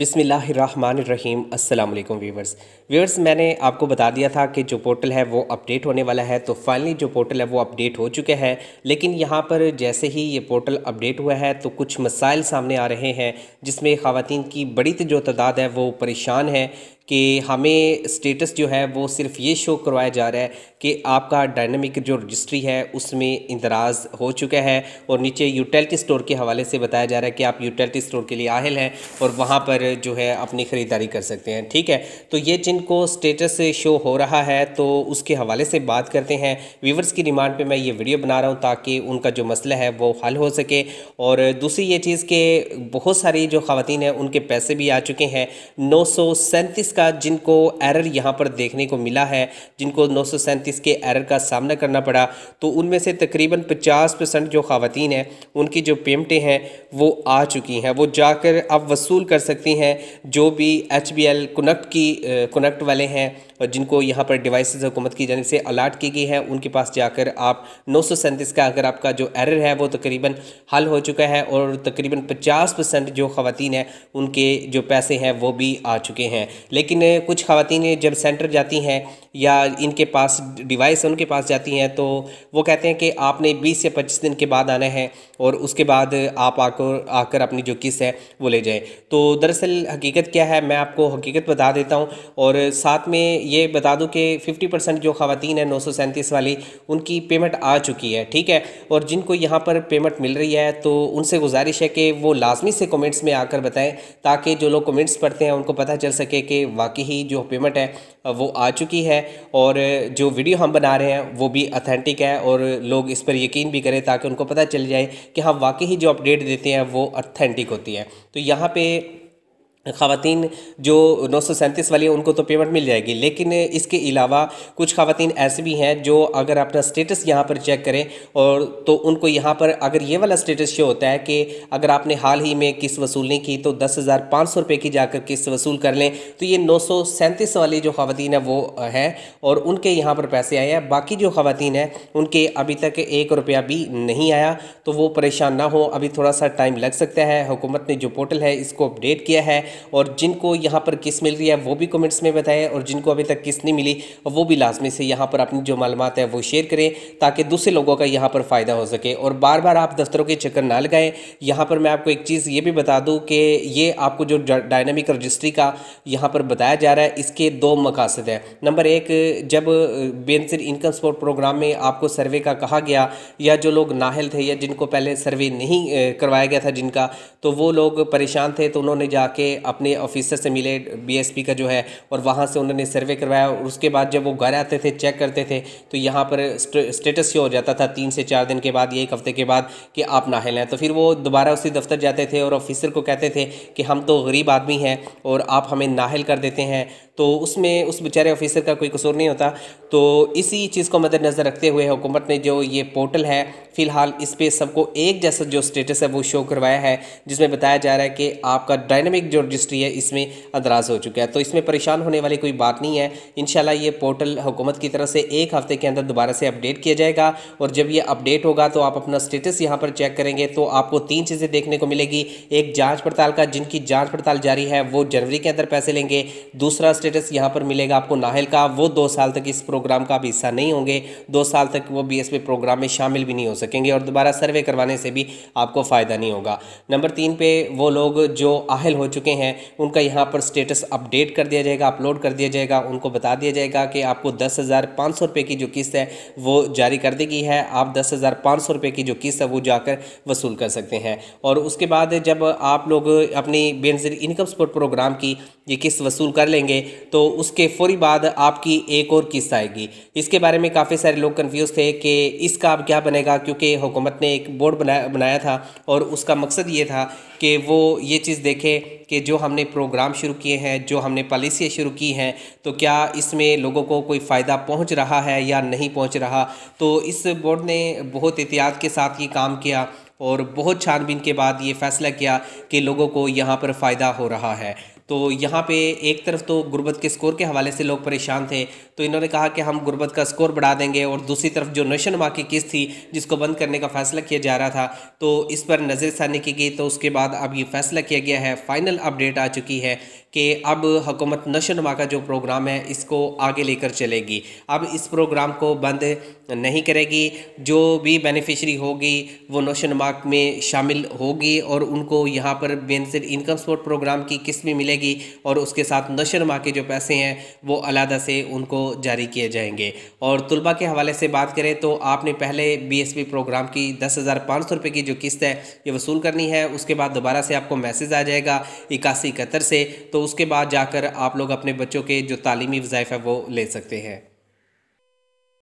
बिसमीम् अल्लाम viewers viewers मैंने आपको बता दिया था कि जो पोर्टल है वो अपडेट होने वाला है तो फाइनली जो पोर्टल है वो अपडेट हो चुका है लेकिन यहाँ पर जैसे ही ये पोर्टल अपडेट हुआ है तो कुछ मसाइल सामने आ रहे हैं जिसमें ख़वान की बड़ी तो जो तादाद है वो परेशान है कि हमें स्टेटस जो है वो सिर्फ ये शो करवाया जा रहा है कि आपका डायनामिक जो रजिस्ट्री है उसमें इंदराज हो चुका है और नीचे यूटिलिटी स्टोर के हवाले से बताया जा रहा है कि आप यूटिलिटी स्टोर के लिए आहिल हैं और वहाँ पर जो है अपनी ख़रीदारी कर सकते हैं ठीक है तो ये जिनको स्टेटस शो हो रहा है तो उसके हवाले से बात करते हैं व्यूवर्स की डिमांड पर मैं ये वीडियो बना रहा हूँ ताकि उनका जो मसला है वो हल हो सके और दूसरी ये चीज़ के बहुत सारी जो ख़वान हैं उनके पैसे भी आ चुके हैं नौ सौ सैंतीस का जिनको एरर यहाँ पर देखने को मिला है जिनको नौ के एरर का सामना करना पड़ा तो उनमें से तकरीबन पचास परसेंट जो खातन हैं उनकी जो पेमेंटें हैं वो आ चुकी हैं वो जाकर आप वसूल कर सकती हैं जो भी एच बी एल कनेक्ट की कनेक्ट वाले हैं और जिनको यहाँ पर डिवाइस हुकूमत की जानब से अलाट की गई हैं उनके पास जाकर आप नौ का अगर आपका जो एरर है वो तकरीबन हल हो चुका है और तकरीबन पचास परसेंट जो खातन हैं उनके जो पैसे हैं वो भी आ चुके हैं लेकिन लेकिन कुछ खातन जब सेंटर जाती हैं या इनके पास डिवाइस उनके पास जाती हैं तो वो कहते हैं कि आपने बीस से पच्चीस दिन के बाद आना है और उसके बाद आप आकर आकर अपनी जो किस्त है वो ले जाएँ तो दरअसल हकीकत क्या है मैं आपको हकीकत बता देता हूँ और साथ में ये बता दूँ कि फिफ्टी परसेंट जो खातन है नौ सौ सैंतीस वाली उनकी पेमेंट आ चुकी है ठीक है और जिनको यहाँ पर पेमेंट मिल रही है तो उनसे गुजारिश है कि वो लाजमी से कमेंट्स में आकर बताएं ताकि जो लोग कमेंट्स पढ़ते हैं उनको पता चल सके कि वाकई ही जो पेमेंट है वो आ चुकी है और जो वीडियो हम बना रहे हैं वो भी अथेंटिक है और लोग इस पर यकीन भी करें ताकि उनको पता चल जाए कि हम हाँ, वाकई ही जो अपडेट देते हैं वो अथेंटिक होती है तो यहाँ पर खातन जो नौ सौ सैंतीस वाली हैं उनको तो पेमेंट मिल जाएगी लेकिन इसके अलावा कुछ खातन ऐसे भी हैं जो अगर अपना स्टेटस यहाँ पर चेक करें और तो उनको यहाँ पर अगर ये वाला स्टेटस शो होता है कि अगर आपने हाल ही में किस्त वसूल नहीं की तो दस हज़ार पाँच सौ रुपये की जाकर किस्त वसूल कर लें तो ये नौ सौ सैंतीस वाली जो खातन है वो है और उनके यहाँ पर पैसे आए हैं बाकी जो खातन हैं उनके अभी तक एक रुपया भी नहीं आया तो वो परेशान ना हो अभी थोड़ा सा टाइम लग सकता है हुकूमत ने जो पोर्टल है इसको अपडेट किया है और जिनको यहाँ पर किस मिल रही है वो भी कमेंट्स में बताएं और जिनको अभी तक किस नहीं मिली वो भी लाजमी से यहाँ पर अपनी जो मालूम है वो शेयर करें ताकि दूसरे लोगों का यहाँ पर फ़ायदा हो सके और बार बार आप दफ्तरों के चक्कर ना लगाएं यहाँ पर मैं आपको एक चीज़ ये भी बता दूँ कि ये आपको जो डायनामिक रजिस्ट्री का यहाँ पर बताया जा रहा है इसके दो मकासद हैं नंबर एक जब बेनसर इनकम सपोर्ट प्रोग्राम में आपको सर्वे का कहा गया या जो लोग नाहल थे या जिनको पहले सर्वे नहीं करवाया गया था जिनका तो वो लोग परेशान थे तो उन्होंने जाके अपने ऑफिसर से मिले बीएसपी का जो है और वहाँ से उन्होंने सर्वे करवाया और उसके बाद जब वो घर आते थे चेक करते थे तो यहाँ पर स्टेटस शो हो जाता था तीन से चार दिन के बाद या एक हफ्ते के बाद कि आप नाहल हैं तो फिर वो दोबारा उसी दफ्तर जाते थे और ऑफिसर को कहते थे कि हम तो गरीब आदमी हैं और आप हमें नाहल कर देते हैं तो उसमें उस बेचारे ऑफिसर का कोई कसूर नहीं होता तो इसी चीज़ को मद्दनज़र रखते हुए हुकूमत ने जो ये पोर्टल है फ़िलहाल इस पर सबको एक जैसा जो स्टेटस है वो शो करवाया है जिसमें बताया जा रहा है कि आपका डायनमिक जो रजिस्ट्री है इसमें अंदराज हो चुका है तो इसमें परेशान होने वाली कोई बात नहीं है इन ये पोर्टल हुकूमत की तरफ से एक हफ्ते के अंदर दोबारा से अपडेट किया जाएगा और जब ये अपडेट होगा तो आप अपना स्टेटस यहाँ पर चेक करेंगे तो आपको तीन चीज़ें देखने को मिलेगी एक जाँच पड़ताल का जिनकी जाँच पड़ताल जारी है वो जनवरी के अंदर पैसे लेंगे दूसरा स्टेटस यहाँ पर मिलेगा आपको नाहल का वो दो साल तक इस प्रोग्राम का हिस्सा नहीं होंगे दो साल तक वो बी प्रोग्राम में शामिल भी नहीं हो सकेंगे और दोबारा सर्वे करवाने से भी आपको फ़ायदा नहीं होगा नंबर तीन पे वो लोग जो आहल हो चुके हैं हैं उनका यहाँ पर स्टेटस अपडेट कर दिया जाएगा अपलोड कर दिया जाएगा उनको बता दिया जाएगा कि आपको दस हज़ार पाँच सौ रुपये की जो किस्त है वो जारी कर दी गई है आप दस हज़ार पाँच सौ रुपये की जो किस्त है वो जाकर वसूल कर सकते हैं और उसके बाद जब आप लोग अपनी बेनजी इनकम सपोर्ट प्रोग्राम की ये किस्त वसूल कर लेंगे तो उसके फौरी बाद आपकी एक और किस्त आएगी इसके बारे में काफ़ी सारे लोग कन्फ्यूज़ थे कि इसका अब क्या बनेगा क्योंकि हुकूमत ने एक बोर्ड बनाया बनाया था और उसका मकसद ये था कि वो ये चीज़ देखे कि जो हमने प्रोग्राम शुरू किए हैं जो हमने पॉलिसियाँ शुरू की हैं तो क्या इसमें लोगों को कोई फ़ायदा पहुंच रहा है या नहीं पहुंच रहा तो इस बोर्ड ने बहुत एहतियात के साथ ये काम किया और बहुत छानबीन के बाद ये फैसला किया कि लोगों को यहाँ पर फ़ायदा हो रहा है तो यहाँ पे एक तरफ तो गुर्बत के स्कोर के हवाले से लोग परेशान थे तो इन्होंने कहा कि हम गुर्बत का स्कोर बढ़ा देंगे और दूसरी तरफ जो नुमा की किस्त थी जिसको बंद करने का फैसला किया जा रहा था तो इस पर नज़रसानी की गई तो उसके बाद अब ये फैसला किया गया है फाइनल अपडेट आ चुकी है कि अब हुकूमत नुमा का जो प्रोग्राम है इसको आगे लेकर चलेगी अब इस प्रोग्राम को बंद नहीं करेगी जो भी बेनिफिशरी होगी वो नुमा पाक में शामिल होगी और उनको यहाँ पर बेनसर इनकम सपोर्ट प्रोग्राम की किस्त भी मिलेगी और उसके साथ नशर नशरमा के जो पैसे हैं वो अलहदा से उनको जारी किए जाएंगे और तलबा के हवाले से बात करें तो आपने पहले पी प्रोग्राम की दस हज़ार पाँच सौ रुपये की जो किस्त है ये वसूल करनी है उसके बाद दोबारा से आपको मैसेज आ जाएगा इक्यासी इकहत्तर से तो उसके बाद जाकर आप लोग अपने बच्चों के जो तालीमी वज़ाइफ है वो ले सकते हैं